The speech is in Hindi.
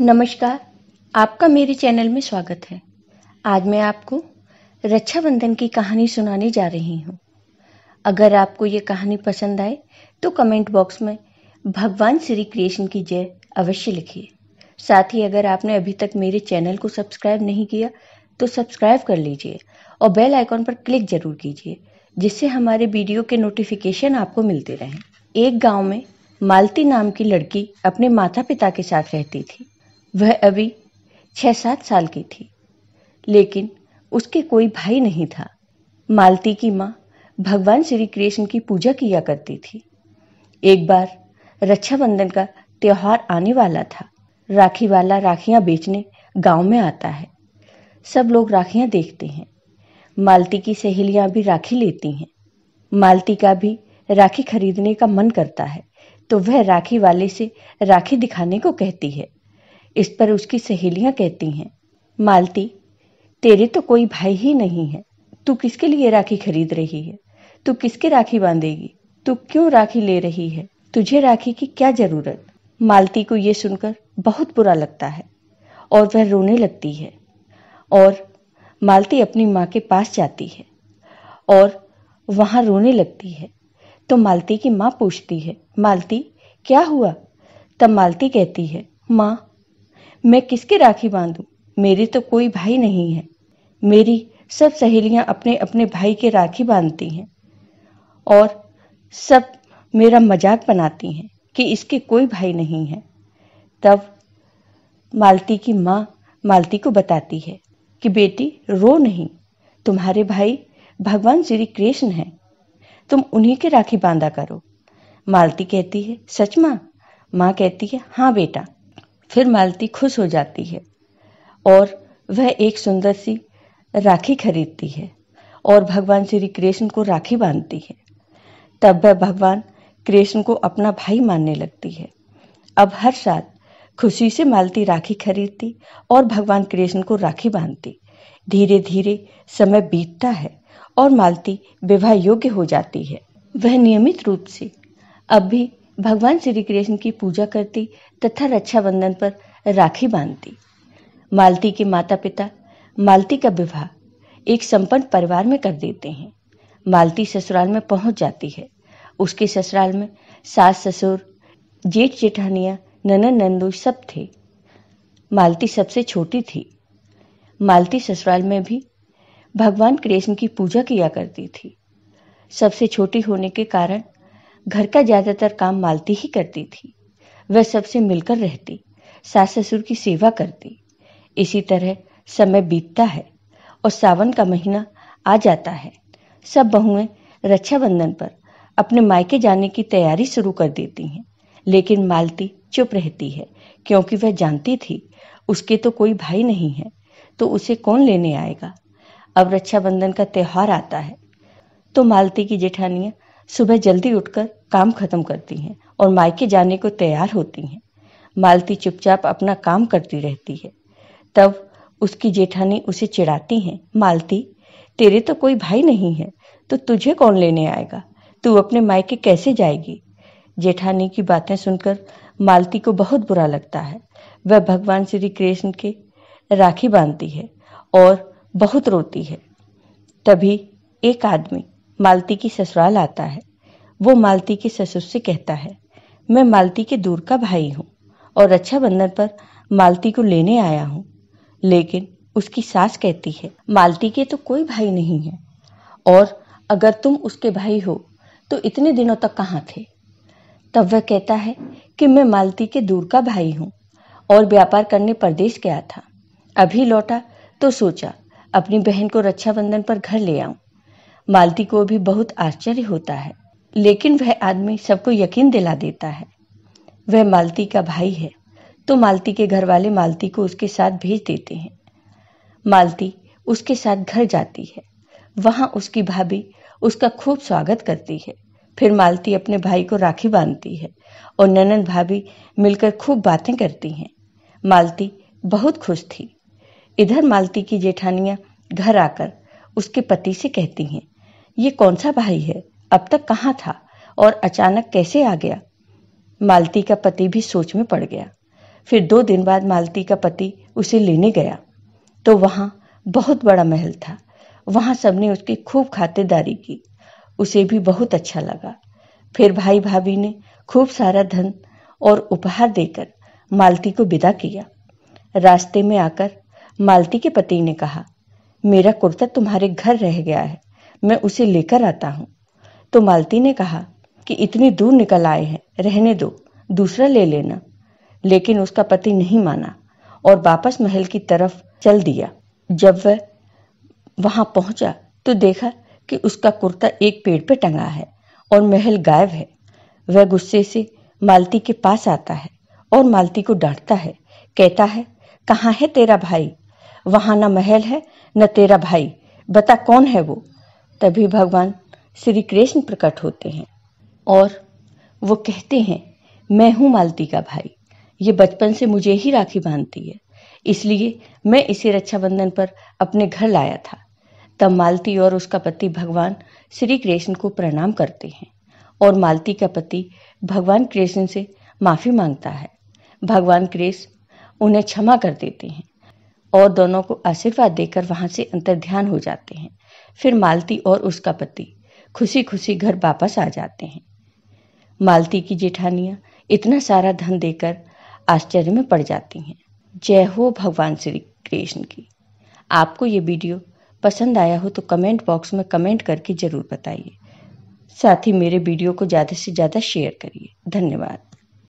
नमस्कार आपका मेरे चैनल में स्वागत है आज मैं आपको रक्षाबंधन की कहानी सुनाने जा रही हूँ अगर आपको ये कहानी पसंद आए तो कमेंट बॉक्स में भगवान श्री कृष्ण की जय अवश्य लिखिए साथ ही अगर आपने अभी तक मेरे चैनल को सब्सक्राइब नहीं किया तो सब्सक्राइब कर लीजिए और बेल आइकॉन पर क्लिक जरूर कीजिए जिससे हमारे वीडियो के नोटिफिकेशन आपको मिलते रहें एक गांव में मालती नाम की लड़की अपने माता पिता के साथ रहती थी वह अभी छह सात साल की थी लेकिन उसके कोई भाई नहीं था मालती की माँ भगवान श्री कृष्ण की पूजा किया करती थी एक बार रक्षाबंधन का त्यौहार आने वाला था राखी वाला राखियाँ बेचने गांव में आता है सब लोग राखियाँ देखते हैं मालती की सहेलियाँ भी राखी लेती हैं मालती का भी राखी खरीदने का मन करता है तो वह राखी वाले से राखी दिखाने को कहती है इस पर उसकी सहेलियां कहती हैं मालती तेरे तो कोई भाई ही नहीं है तू किसके लिए राखी खरीद रही है तू किसके राखी बांधेगी तू क्यों राखी ले रही है तुझे राखी की क्या जरूरत मालती को यह सुनकर बहुत बुरा लगता है और वह रोने लगती है और मालती अपनी माँ के पास जाती है और वहाँ रोने लगती है तो मालती की माँ पूछती है मालती क्या हुआ तब मालती कहती है माँ मैं किसकी राखी बांधू मेरे तो कोई भाई नहीं है मेरी सब सहेलियां अपने अपने भाई के राखी बांधती हैं और सब मेरा मजाक बनाती हैं कि इसके कोई भाई नहीं है तब मालती की माँ मालती को बताती है कि बेटी रो नहीं तुम्हारे भाई भगवान श्री कृष्ण हैं तुम उन्हीं के राखी बांधा करो मालती कहती है सच माँ माँ कहती है हाँ बेटा फिर मालती खुश हो जाती है और वह एक सुंदर सी राखी खरीदती है और भगवान श्री कृष्ण को राखी बांधती है तब वह भगवान कृष्ण को अपना भाई मानने लगती है अब हर साल खुशी से मालती राखी खरीदती और भगवान कृष्ण को राखी बांधती धीरे धीरे समय बीतता है और मालती विवाह योग्य हो जाती है वह नियमित रूप से अब भी भगवान श्री कृष्ण की पूजा करती तथा रक्षाबंधन पर राखी बांधती मालती के माता पिता मालती का विवाह एक संपन्न परिवार में कर देते हैं मालती ससुराल में पहुंच जाती है उसके ससुराल में सास ससुर जेठ जेठानिया ननन नंदू सब थे मालती सबसे छोटी थी मालती ससुराल में भी भगवान कृष्ण की पूजा किया करती थी सबसे छोटी होने के कारण घर का ज्यादातर काम मालती ही करती थी वह सबसे मिलकर रहती सास ससुर की सेवा करती इसी तरह समय बीतता है और सावन का महीना आ जाता है सब बहुएं रक्षाबंधन पर अपने मायके जाने की तैयारी शुरू कर देती हैं लेकिन मालती चुप रहती है क्योंकि वह जानती थी उसके तो कोई भाई नहीं है तो उसे कौन लेने आएगा अब रक्षाबंधन का त्यौहार आता है तो मालती की जेठानियाँ सुबह जल्दी उठकर काम खत्म करती हैं और मायके जाने को तैयार होती हैं मालती चुपचाप अपना काम करती रहती है तब उसकी जेठानी उसे चिढ़ाती हैं मालती तेरे तो कोई भाई नहीं है तो तुझे कौन लेने आएगा तू अपने मायके कैसे जाएगी जेठानी की बातें सुनकर मालती को बहुत बुरा लगता है वह भगवान श्री कृष्ण के राखी बांधती है और बहुत रोती है तभी एक आदमी मालती की ससुराल आता है वो मालती के ससुर से कहता है मैं मालती के दूर का भाई हूँ और रक्षाबंधन पर मालती को लेने आया हूँ लेकिन उसकी सास कहती है मालती के तो कोई भाई नहीं है और अगर तुम उसके भाई हो तो इतने दिनों तक कहाँ थे तब वह कहता है कि मैं मालती के दूर का भाई हूँ और व्यापार करने परदेश गया था अभी लौटा तो सोचा अपनी बहन को रक्षाबंधन पर घर ले आऊं मालती को भी बहुत आश्चर्य होता है लेकिन वह आदमी सबको यकीन दिला देता है वह मालती का भाई है तो मालती के घर वाले मालती को उसके साथ भेज देते हैं मालती उसके साथ घर जाती है वहाँ उसकी भाभी उसका खूब स्वागत करती है फिर मालती अपने भाई को राखी बांधती है और ननन भाभी मिलकर खूब बातें करती हैं मालती बहुत खुश थी इधर मालती की जेठानियाँ घर आकर उसके पति से कहती हैं ये कौन सा भाई है अब तक कहाँ था और अचानक कैसे आ गया मालती का पति भी सोच में पड़ गया फिर दो दिन बाद मालती का पति उसे लेने गया तो वहाँ बहुत बड़ा महल था वहां सबने उसकी खूब खातिरदारी की उसे भी बहुत अच्छा लगा फिर भाई भाभी ने खूब सारा धन और उपहार देकर मालती को विदा किया रास्ते में आकर मालती के पति ने कहा मेरा कुर्ता तुम्हारे घर रह गया है मैं उसे लेकर आता हूँ तो मालती ने कहा कि इतनी दूर निकल आए हैं रहने दो दूसरा ले लेना लेकिन उसका पति नहीं माना और वापस महल की तरफ चल दिया जब वह वहां पहुंचा तो देखा कि उसका कुर्ता एक पेड़ पर पे टंगा है और महल गायब है वह गुस्से से मालती के पास आता है और मालती को डांटता है कहता है कहाँ है तेरा भाई वहां न महल है न तेरा भाई बता कौन है वो तभी भगवान श्री कृष्ण प्रकट होते हैं और वो कहते हैं मैं हूँ मालती का भाई ये बचपन से मुझे ही राखी बांधती है इसलिए मैं इसे रक्षाबंधन पर अपने घर लाया था तब मालती और उसका पति भगवान श्री कृष्ण को प्रणाम करते हैं और मालती का पति भगवान कृष्ण से माफ़ी मांगता है भगवान कृष्ण उन्हें क्षमा कर देते हैं और दोनों को आशीर्वाद देकर वहाँ से अंतर्ध्यान हो जाते हैं फिर मालती और उसका पति खुशी खुशी घर वापस आ जाते हैं मालती की जेठानियाँ इतना सारा धन देकर आश्चर्य में पड़ जाती हैं जय हो भगवान श्री कृष्ण की आपको ये वीडियो पसंद आया हो तो कमेंट बॉक्स में कमेंट करके ज़रूर बताइए साथ ही मेरे वीडियो को ज़्यादा से ज़्यादा शेयर करिए धन्यवाद